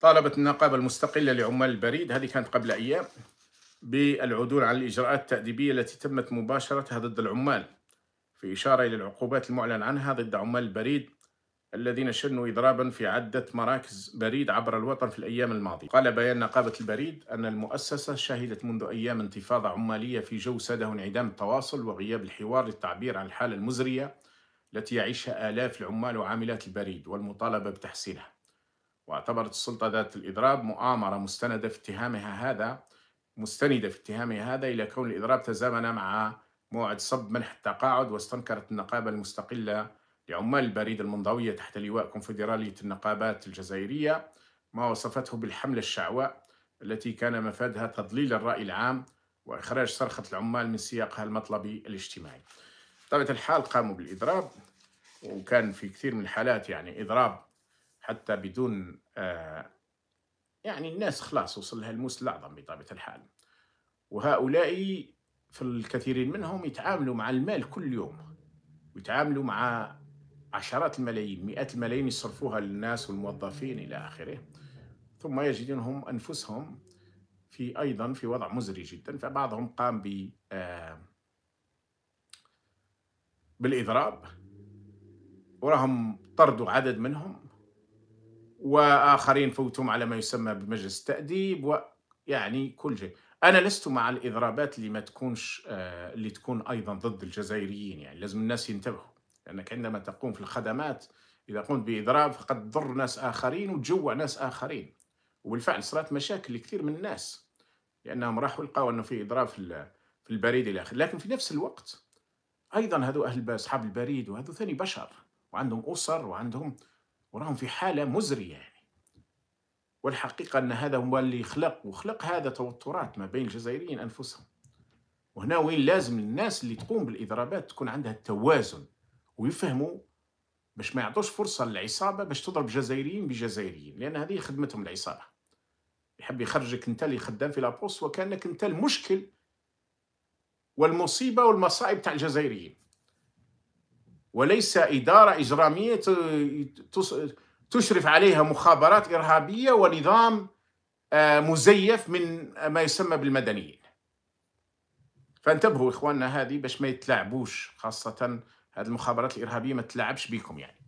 طالبت النقابة المستقلة لعمال البريد هذه كانت قبل أيام بالعدول عن الإجراءات التأديبية التي تمت مباشرتها ضد العمال في إشارة إلى العقوبات المعلن عنها ضد عمال البريد الذين شنوا إضرابا في عدة مراكز بريد عبر الوطن في الأيام الماضية قال بيان نقابة البريد أن المؤسسة شهدت منذ أيام انتفاضة عمالية في جو ساده انعدام التواصل وغياب الحوار للتعبير عن الحالة المزرية التي يعيشها آلاف العمال وعاملات البريد والمطالبة بتحسينها واعتبرت السلطة ذات الإضراب مؤامرة مستندة في اتهامها هذا مستندة في اتهامها هذا إلى كون الإضراب تزامن مع موعد صب منح التقاعد واستنكرت النقابة المستقلة لعمال البريد المنضوية تحت لواء كونفدرالية النقابات الجزائرية ما وصفته بالحملة الشعواء التي كان مفادها تضليل الرأي العام وإخراج صرخة العمال من سياقها المطلبي الاجتماعي طبعا الحال قاموا بالإضراب وكان في كثير من الحالات يعني إضراب حتى بدون آه، يعني الناس خلاص وصل لها الموس الأعظم بطبيعة الحال وهؤلاء في الكثيرين منهم يتعاملوا مع المال كل يوم ويتعاملوا مع عشرات الملايين مئات الملايين يصرفوها للناس والموظفين إلى آخره ثم يجدونهم أنفسهم في أيضا في وضع مزري جدا فبعضهم قام ب آه، بالإضراب وراهم طردوا عدد منهم واخرين فوتهم على ما يسمى بمجلس التاديب ويعني كل شيء انا لست مع الاضرابات اللي ما تكونش آه، اللي تكون ايضا ضد الجزائريين يعني لازم الناس ينتبهوا لانك عندما تقوم في الخدمات اذا قمت باضراب فقد تضر ناس اخرين وتجوع ناس اخرين وبالفعل صارت مشاكل لكثير من الناس لانهم راحوا لقاوا انه في اضراب في البريد الى اخره لكن في نفس الوقت ايضا هذو اهل اصحاب البريد وهذو ثاني بشر وعندهم اسر وعندهم وراهم في حالة مزرية يعني والحقيقة أن هذا هو اللي خلق وخلق هذا توترات ما بين الجزائريين أنفسهم وهنا وين لازم الناس اللي تقوم بالإضرابات تكون عندها التوازن ويفهموا باش ما يعطوش فرصة للعصابة باش تضرب جزائريين بجزائريين لأن هذه خدمتهم العصابة يحب يخرجك أنت اللي خدام في لابوست وكأنك أنت المشكل والمصيبة والمصائب تاع الجزائريين وليس إدارة إجرامية تشرف عليها مخابرات إرهابية ونظام آه، مزيف من ما يسمى بالمدنيين فانتبهوا إخواننا هذه باش ما يتلاعبوش خاصة هذه المخابرات الإرهابية ما تتلاعبش بكم يعني